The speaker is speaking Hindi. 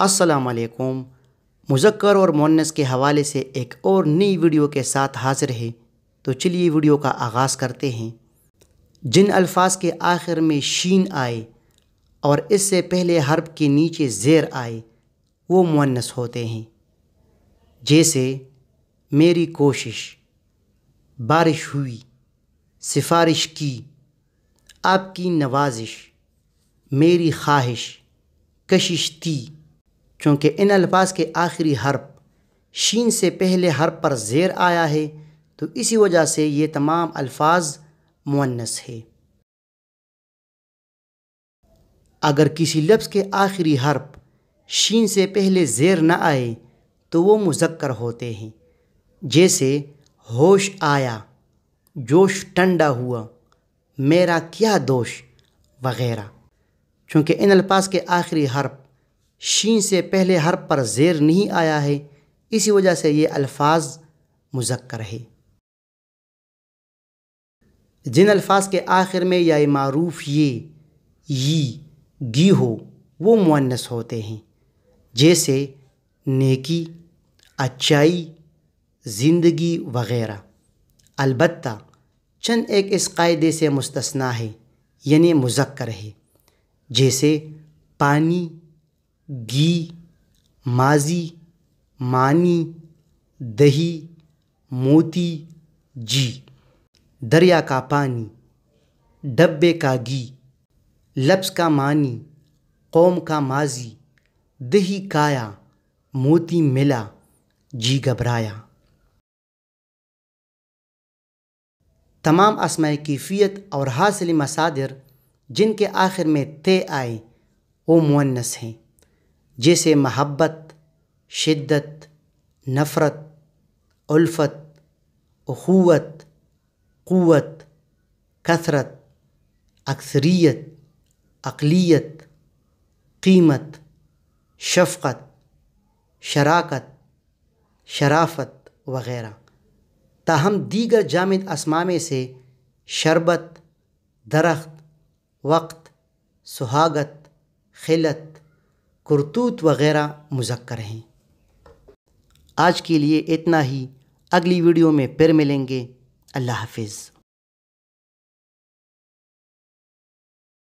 असलकुम मुजक्कर और मोनस के हवाले से एक और नई वीडियो के साथ हाजिर है तो चलिए वीडियो का आगाज़ करते हैं जिन अल्फाज के आखिर में शीन आए और इससे पहले हर्ब के नीचे ज़ेर आए वो मोनस होते हैं जैसे मेरी कोशिश बारिश हुई सिफारिश की आपकी नवाजिश मेरी ख्वाहिश कशिश थी चूँकि इन अल्फाज के आखिरी हर्फ शीन से पहले हर्फ पर ज़ेर आया है तो इसी वजह से ये तमाम अल्फाज मुन्नस है अगर किसी लफ्ज़ के आखिरी हर्फ शीन से पहले ज़ेर न आए तो वो मुजक्कर होते हैं जैसे होश आया जोश ठंडा हुआ मेरा क्या दोष वगैरह चूँकि इन अल्फाज के आखिरी हर्फ शीन से पहले हर पर ज़ेर नहीं आया है इसी वजह से ये अल्फाज मुजक्कर है जिन अल्फाज के आखिर में या मरूफ ये यी गी हो वो मुअन्नस होते हैं जैसे नेकी अच्छाई ज़िंदगी वगैरह अलबत्ता चंद एक इस कायदे से मुस्तना है यानी मुजक्कर है जैसे पानी घी माज़ी मानी दही मोती जी दरिया का पानी डब्बे का घी लफ्स का मानी कौम का माज़ी दही काया मोती मिला जी घबराया तमाम आसमाय कीफ़ियत और हासिल मसादिर जिनके आखिर में ते आए वो मुन्नस हैं जैसे महब्बत शिद्दत नफ़रत उल्फत अख़ूत क़वत कसरत अक्सरीत अकलीत कीमत शफ़क़त शराकत शराफत वग़ैरह ताहम दीगर जामद असमा से शरबत दरख्त वक्त सुहागत खिलत करतूत वगैरह मुजक्कर हैं आज के लिए इतना ही अगली वीडियो में फिर मिलेंगे अल्लाह हाफिज़